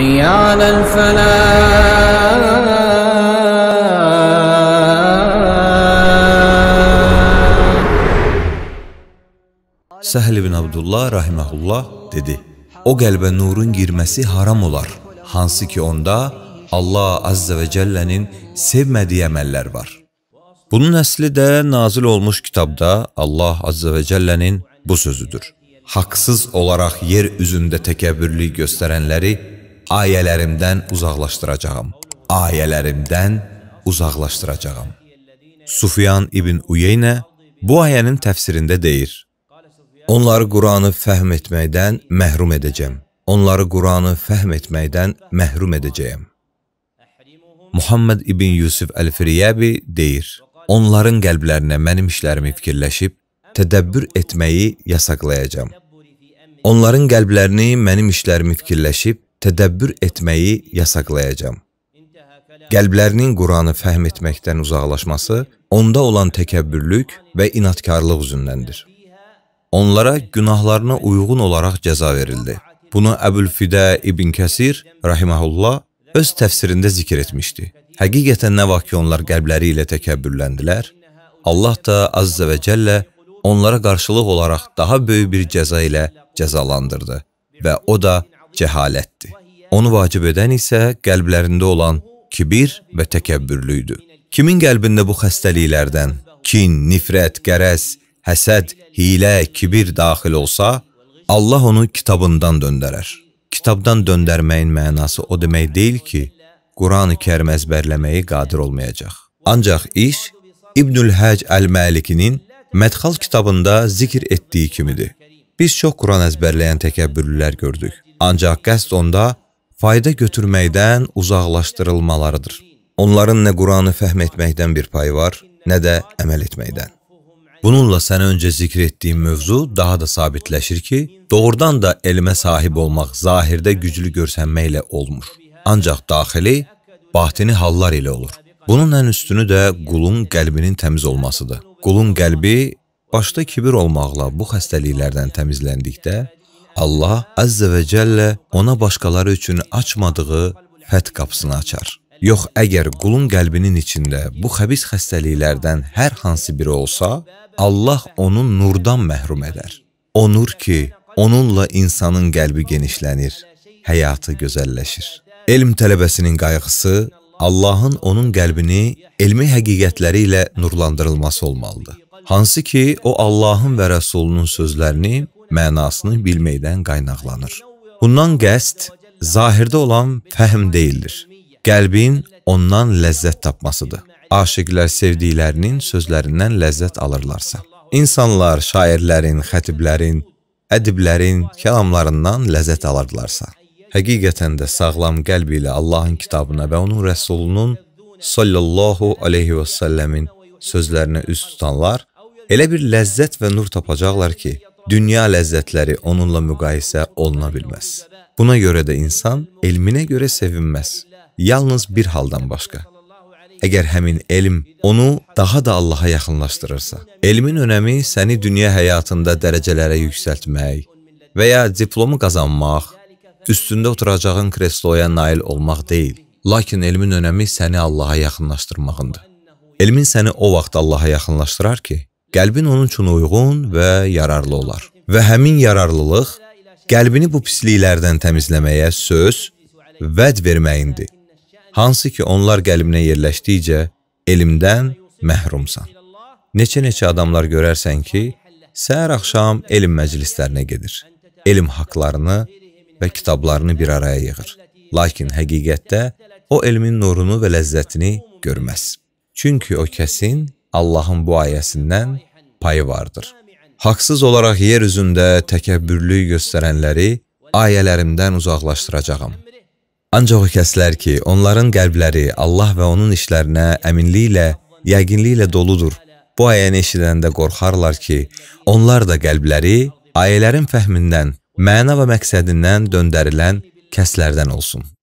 حي على الفلاح Səhl ibn Abdullah rahimehullah dedi: O qəlbə nurun girməsi haram olar, hansı ki onda Allah azza və cellənin sevmədiyi əməllər var. Bunun əsli də nazil olmuş kitabda Allah azza və cellənin bu sözüdür. Haqsız olaraq yer üzündə təkəbbürlük göstərənləri ayələrimdən uzaqlaşdıracağam. Ayələrimdən uzaqlaşdıracağam. Sufyan ibn Uyeynə bu ayənin təfsirində deyir: Onları Qur'anı fəhm etməkdən məhrum edəcəm. Onları Qur'anı fəhm etməkdən məhrum edəcəyəm. Muhammed ibn Yusuf Əl-Firiyəbi deyir: Onların qəlblərinə mənim işlərimi fikirləşib tədəbbür etməyi yasaqlayacağam. Onların qəlblərini mənim işlərimi fikirləşib tədəbbür etməyi yasaqlayacam. Qəlblərinin Quranı fəhm etməkdən uzaqlaşması onda olan təkəbbürlük və inatkarlıq üzündəndir. Onlara günahlarına uyğun olaraq cəza verildi. Bunu Əbülfidə İbn Kəsir rahiməhullah öz təfsirində zikr etmişdi. Həqiqətən nə vaxt ki onlar qəlbləri ilə təkəbbürləndilər, Allah da Azza və Cəllə onlara qarşılıq olaraq daha böyük bir cəza ilə cəzalandırdı və o da cəhalətdir. Onu vacib edən isə qəlblərində olan kibir və təkəbbürlüydü. Kimin qəlbində bu xəstəliklərdən kin, nifrət, qərəz, həsəd, hilə, kibir daxil olsa, Allah onu kitabından döndərər. Kitabdan döndərməyin mənası o demək deyil ki, Quran-ı Kərim əzbərləməyi qadir olmayacaq. Ancaq iş İbnül Həc Əl-Məlikinin Mədxal kitabında zikr etdiyi kimidir. Biz çox Quran əzbərləyən təkəbbürlülər gördük. Ancaq qəsd onda fayda götürməkdən uzaqlaşdırılmalarıdır. Onların nə Quranı fəhm etməkdən bir payı var, nə də əməl etməkdən. Bununla sənə öncə zikr etdiyim mövzu daha da sabitləşir ki, doğrudan da elmə sahib olmaq zahirdə güclü görsənməklə olmur. Ancaq daxili, batini hallar ilə olur. Bunun ən üstünü də qulun qəlbinin təmiz olmasıdır. Qulun qəlbi başda kibir olmaqla bu xəstəliklərdən təmizləndikdə Allah Əzzə və Cəllə ona başqaları üçün açmadığı fət qapısını açar. Yox, əgər qulun qəlbinin içində bu xəbis xəstəliklərdən hər hansı biri olsa, Allah onun nurdan məhrum edər. O nur ki, onunla insanın qəlbi genişlənir, həyatı gözəlləşir. Elm tələbəsinin qayğısı Allahın onun qəlbini elmi həqiqətləri ilə nurlandırılması olmalıdır. Hansı ki, o Allahın və Rəsulunun sözlərini mənasını bilməkdən qaynaqlanır. Bundan qəsd zahirdə olan fəhm deyildir. Qəlbin ondan ləzzət tapmasıdır. Aşiqlər sevdiklərinin sözlərindən ləzzət alırlarsa. İnsanlar şairlərin, xətiblərin, ədiblərin kəlamlarından ləzzət alırlarsa. Həqiqətən də sağlam qəlb ilə Allahın kitabına və onun rəsulunun sallallahu alayhi və sallamın sözlərinə üz tutanlar elə bir ləzzət və nur tapacaqlar ki, Dünya ləzzətləri onunla müqayisə oluna bilməz. Buna görə də insan elminə görə sevinməz. Yalnız bir haldan başqa. Əgər həmin elm onu daha da Allaha yaxınlaşdırırsa, elmin önəmi səni dünya həyatında dərəcələrə yüksəltmək və ya diplomu qazanmaq, üstündə oturacağın kresloya nail olmaq deyil, lakin elmin önəmi səni Allaha yaxınlaşdırmağındır. Elmin səni o vaxt Allaha yaxınlaşdırar ki, qəlbin onun üçün uyğun və yararlı olar. Və həmin yararlılıq qəlbini bu pisliklərdən təmizləməyə söz, vəd verməyindir. Hansı ki, onlar qəlbinə yerləşdikcə elmdən məhrumsan. Neçə-neçə adamlar görərsən ki, səhər axşam elm məclislərinə gedir. Elm haqlarını və kitablarını bir araya yığır. Lakin həqiqətdə o elmin nurunu və ləzzətini görməz. Çünki o kəsin Allahın bu ayəsindən payı vardır. Haqsız olaraq yer üzündə təkəbbürlük göstərənləri ayələrimdən uzaqlaşdıracağam. Ancaq o kəslər ki, onların qəlbləri Allah və onun işlərinə əminliklə, yəqinliklə doludur. Bu ayəni eşidəndə qorxarlar ki, onlar da qəlbləri ayələrin fəhmindən, məna və məqsədindən döndərilən kəslərdən olsun.